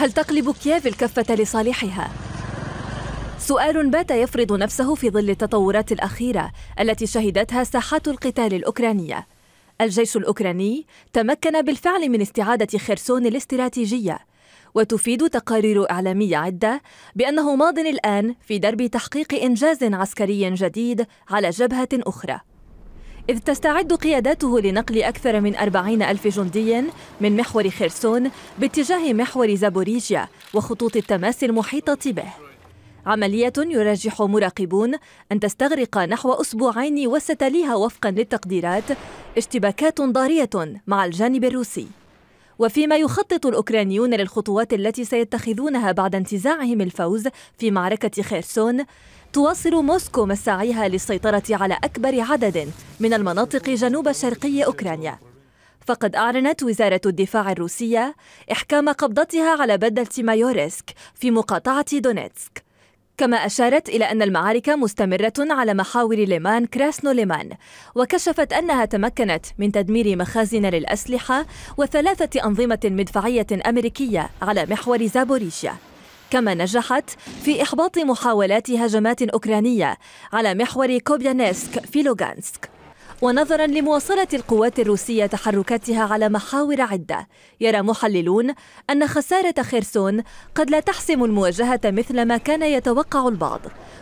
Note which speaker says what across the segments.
Speaker 1: هل تقلب كييف الكفة لصالحها؟ سؤال بات يفرض نفسه في ظل التطورات الأخيرة التي شهدتها ساحات القتال الأوكرانية. الجيش الأوكراني تمكن بالفعل من استعادة خرسون الاستراتيجية، وتفيد تقارير إعلامية عدة بأنه ماض الآن في درب تحقيق إنجاز عسكري جديد على جبهة أخرى. إذ تستعد قياداته لنقل أكثر من أربعين ألف جندي من محور خرسون باتجاه محور زابوريجيا وخطوط التماس المحيطة به عملية يرجح مراقبون أن تستغرق نحو أسبوعين وستليها وفقا للتقديرات اشتباكات ضارية مع الجانب الروسي وفيما يخطط الأوكرانيون للخطوات التي سيتخذونها بعد انتزاعهم الفوز في معركة خيرسون تواصل موسكو مساعيها للسيطرة على أكبر عدد من المناطق جنوب شرقي أوكرانيا فقد أعلنت وزارة الدفاع الروسية إحكام قبضتها على بدلة مايوريسك في مقاطعة دونيتسك كما أشارت إلى أن المعارك مستمرة على محاور ليمان كراسنو ليمان وكشفت أنها تمكنت من تدمير مخازن للأسلحة وثلاثة أنظمة مدفعية أمريكية على محور زابوريشيا كما نجحت في إحباط محاولات هجمات أوكرانية على محور كوبيانسك في لوغانسك ونظرا لمواصلة القوات الروسية تحركاتها على محاور عدة يرى محللون أن خسارة خيرسون قد لا تحسم المواجهة مثل ما كان يتوقع البعض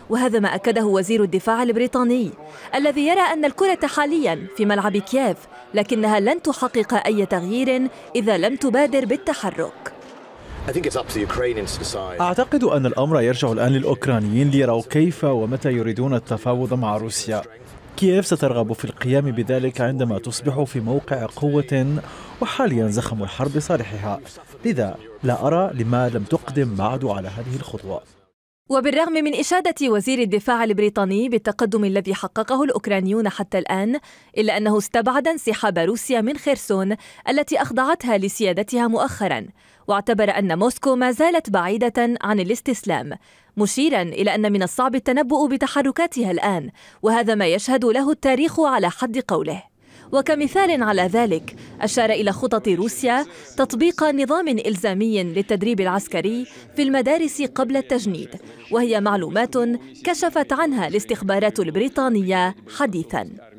Speaker 1: وهذا ما أكده وزير الدفاع البريطاني الذي يرى أن الكرة حاليا في ملعب كييف لكنها لن تحقق أي تغيير إذا لم تبادر بالتحرك
Speaker 2: أعتقد أن الأمر يرجع الآن للأوكرانيين ليروا كيف ومتى يريدون التفاوض مع روسيا كييف سترغب في القيام بذلك عندما تصبح في موقع قوة وحاليا زخم الحرب صالحها لذا لا أرى لما لم تقدم بعد على هذه الخطوة
Speaker 1: وبالرغم من إشادة وزير الدفاع البريطاني بالتقدم الذي حققه الأوكرانيون حتى الآن إلا أنه استبعد انسحاب روسيا من خرسون التي أخضعتها لسيادتها مؤخرا واعتبر أن موسكو ما زالت بعيدة عن الاستسلام مشيرا إلى أن من الصعب التنبؤ بتحركاتها الآن وهذا ما يشهد له التاريخ على حد قوله وكمثال على ذلك أشار إلى خطط روسيا تطبيق نظام إلزامي للتدريب العسكري في المدارس قبل التجنيد وهي معلومات كشفت عنها الاستخبارات البريطانية حديثاً